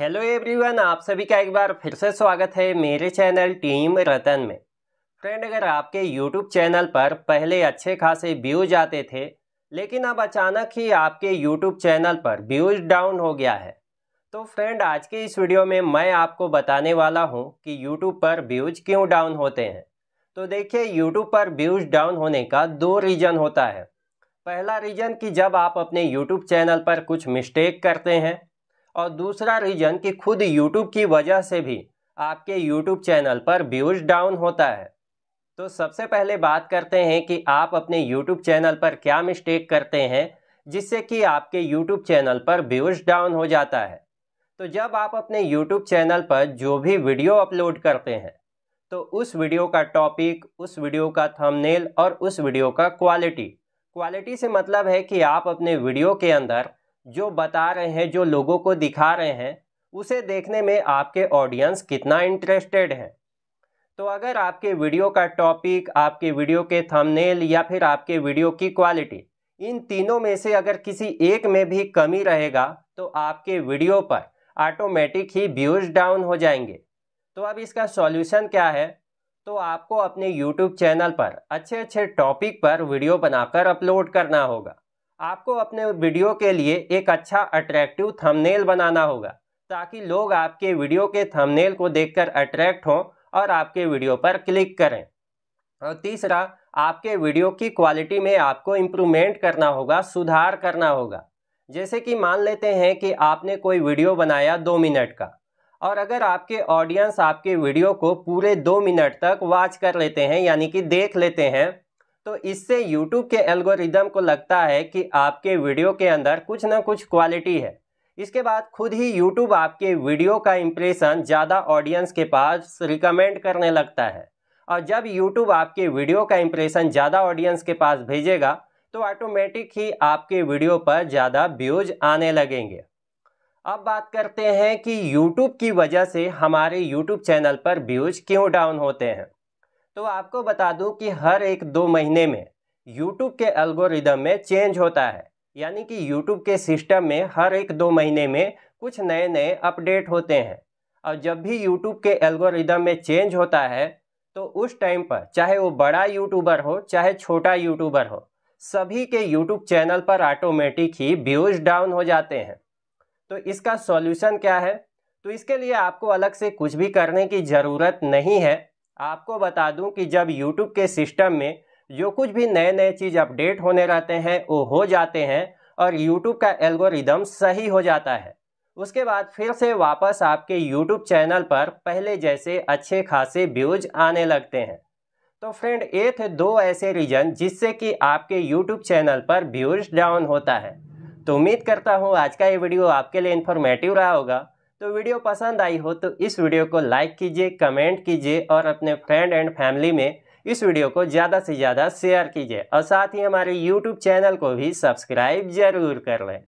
hello everyone आप सभी का एक बार फिर से स्वागत है मेरे चैनल टीम रतन में फ्रेंड अगर आपके यूट्यूब चैनल पर पहले अच्छे खासे व्यूज आते थे लेकिन अब अचानक ही आपके यूट्यूब चैनल पर व्यूज डाउन हो गया है तो फ्रेंड आज के इस वीडियो में मैं आपको बताने वाला हूं कि यूट्यूब पर व्यूज क्यों डाउन होते हैं तो देखिए यूट्यूब पर व्यूज डाउन होने का दो रीज़न होता है पहला रीज़न कि जब आप अपने यूट्यूब चैनल पर कुछ मिस्टेक करते हैं और दूसरा रीज़न कि खुद यूट्यूब की वजह से भी आपके यूट्यूब चैनल पर व्यूज डाउन होता है तो सबसे पहले बात करते हैं कि आप अपने यूट्यूब चैनल पर क्या मिस्टेक करते हैं जिससे कि आपके यूट्यूब चैनल पर व्यूज डाउन हो जाता है तो जब आप अपने यूट्यूब चैनल पर जो भी वीडियो अपलोड करते हैं तो उस वीडियो का टॉपिक उस वीडियो का थंबनेल और उस वीडियो का क्वालिटी क्वालिटी से मतलब है कि आप अपने वीडियो के अंदर जो बता रहे हैं जो लोगों को दिखा रहे हैं उसे देखने में आपके ऑडियंस कितना इंटरेस्टेड है तो अगर आपके वीडियो का टॉपिक आपके वीडियो के थंबनेल या फिर आपके वीडियो की क्वालिटी इन तीनों में से अगर किसी एक में भी कमी रहेगा तो आपके वीडियो पर ऑटोमेटिक ही व्यूज डाउन हो जाएंगे तो अब इसका सॉल्यूशन क्या है तो आपको अपने यूट्यूब चैनल पर अच्छे अच्छे टॉपिक पर वीडियो बनाकर अपलोड करना होगा आपको अपने वीडियो के लिए एक अच्छा अट्रैक्टिव थंबनेल बनाना होगा ताकि लोग आपके वीडियो के थंबनेल को देखकर अट्रैक्ट हों और आपके वीडियो पर क्लिक करें और तीसरा आपके वीडियो की क्वालिटी में आपको इम्प्रूवमेंट करना होगा सुधार करना होगा जैसे कि मान लेते हैं कि आपने कोई वीडियो बनाया दो मिनट का और अगर आपके ऑडियंस आपके वीडियो को पूरे दो मिनट तक वॉच कर लेते हैं यानी कि देख लेते हैं तो इससे YouTube के एल्गोरिदम को लगता है कि आपके वीडियो के अंदर कुछ ना कुछ क्वालिटी है इसके बाद खुद ही YouTube आपके वीडियो का इम्प्रेशन ज़्यादा ऑडियंस के पास रिकमेंड करने लगता है और जब YouTube आपके वीडियो का इम्प्रेशन ज़्यादा ऑडियंस के पास भेजेगा तो ऑटोमेटिक ही आपके वीडियो पर ज़्यादा व्यूज आने लगेंगे अब बात करते हैं कि YouTube की वजह से हमारे YouTube चैनल पर व्यूज क्यों डाउन होते हैं तो आपको बता दूं कि हर एक दो महीने में YouTube के एल्गोरिदम में चेंज होता है यानी कि YouTube के सिस्टम में हर एक दो महीने में कुछ नए नए अपडेट होते हैं और जब भी YouTube के एल्गोरिदम में चेंज होता है तो उस टाइम पर चाहे वो बड़ा यूट्यूबर हो चाहे छोटा यूट्यूबर हो सभी के यूट्यूब चैनल पर ऑटोमेटिक ही व्यूज डाउन हो जाते हैं तो इसका सॉल्यूशन क्या है तो इसके लिए आपको अलग से कुछ भी करने की ज़रूरत नहीं है आपको बता दूं कि जब YouTube के सिस्टम में जो कुछ भी नए नए चीज़ अपडेट होने रहते हैं वो हो जाते हैं और YouTube का एल्गोरिदम सही हो जाता है उसके बाद फिर से वापस आपके YouTube चैनल पर पहले जैसे अच्छे खासे व्यूज आने लगते हैं तो फ्रेंड ये थे दो ऐसे रीजन जिससे कि आपके YouTube चैनल पर व्यूज डाउन होता है तो उम्मीद करता हूँ आज का ये वीडियो आपके लिए इन्फॉर्मेटिव रहा होगा तो वीडियो पसंद आई हो तो इस वीडियो को लाइक कीजिए कमेंट कीजिए और अपने फ्रेंड एंड फैमिली में इस वीडियो को ज़्यादा से ज़्यादा शेयर कीजिए और साथ ही हमारे यूट्यूब चैनल को भी सब्सक्राइब ज़रूर कर लें